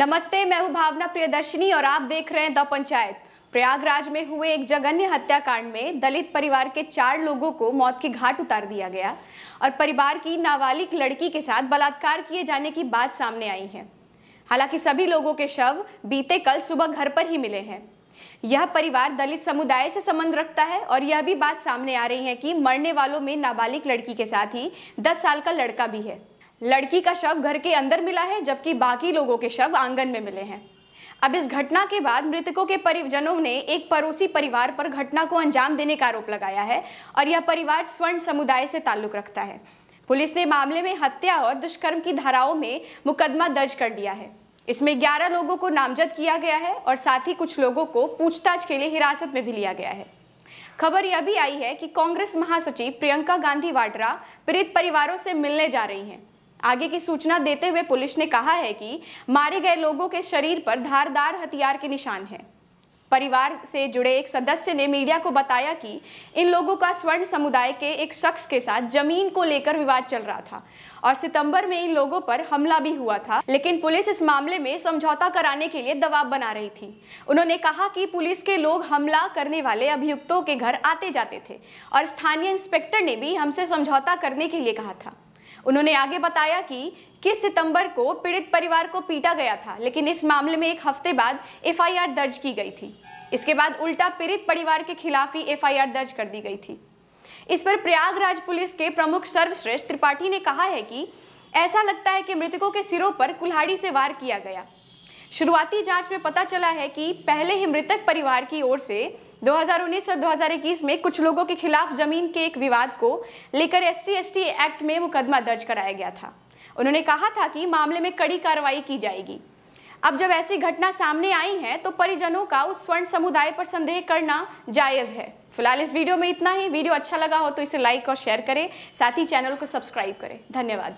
नमस्ते मैं हूं भावना प्रियदर्शनी और आप देख रहे हैं द पंचायत प्रयागराज में हुए एक जघन्य हत्याकांड में दलित परिवार के चार लोगों को मौत के घाट उतार दिया गया और परिवार की नाबालिग लड़की के साथ बलात्कार किए जाने की बात सामने आई है हालांकि सभी लोगों के शव बीते कल सुबह घर पर ही मिले हैं यह परिवार दलित समुदाय से संबंध रखता है और यह भी बात सामने आ रही है कि मरने वालों में नाबालिग लड़की के साथ ही 10 साल का लड़का भी है लड़की का शव घर के अंदर मिला है जबकि बाकी लोगों के शव आंगन में मिले हैं अब इस घटना के बाद मृतकों के परिजनों ने एक पड़ोसी परिवार पर घटना को अंजाम देने का आरोप लगाया है और यह परिवार स्वर्ण समुदाय से ताल्लुक रखता है पुलिस ने मामले में हत्या और दुष्कर्म की धाराओं में मुकदमा दर्ज कर दिया है इसमें 11 लोगों को नामजद किया गया है और साथ ही कुछ लोगों को पूछताछ के लिए हिरासत में भी लिया गया है खबर यह भी आई है कि कांग्रेस महासचिव प्रियंका गांधी वाड्रा पीड़ित परिवारों से मिलने जा रही हैं आगे की सूचना देते हुए पुलिस ने कहा है कि मारे गए लोगों के शरीर पर धारदार हथियार के निशान हैं परिवार से जुड़े एक सदस्य ने मीडिया को बताया कि इन लोगों का स्वर्ण समुदाय के एक शख्स के साथ जमीन को लेकर विवाद चल रहा था और सितंबर में इन लोगों पर हमला भी हुआ था लेकिन पुलिस इस मामले में समझौता कराने के लिए दबाव बना रही थी उन्होंने कहा कि पुलिस के लोग हमला करने वाले अभियुक्तों के घर आते जाते थे और स्थानीय इंस्पेक्टर ने भी हमसे समझौता करने के लिए कहा था उन्होंने आगे बताया कि किस सितंबर को पीड़ित परिवार को पीटा गया था लेकिन इस मामले में एक हफ्ते बाद एफआईआर दर्ज की गई थी इसके बाद उल्टा पीड़ित परिवार के खिलाफ ही एफआईआर दर्ज कर दी गई थी इस पर प्रयागराज पुलिस के प्रमुख सर्वश्रेष्ठ त्रिपाठी ने कहा है कि ऐसा लगता है कि मृतकों के सिरों पर कुल्हाड़ी से वार किया गया शुरुआती जांच में पता चला है कि पहले ही मृतक परिवार की ओर से 2019 और 2021 में कुछ लोगों के खिलाफ जमीन के एक विवाद को लेकर एस सी एक्ट में मुकदमा दर्ज कराया गया था उन्होंने कहा था कि मामले में कड़ी कार्रवाई की जाएगी अब जब ऐसी घटना सामने आई है तो परिजनों का उस स्वर्ण समुदाय पर संदेह करना जायज़ है फिलहाल इस वीडियो में इतना ही वीडियो अच्छा लगा हो तो इसे लाइक और शेयर करें साथ ही चैनल को सब्सक्राइब करें धन्यवाद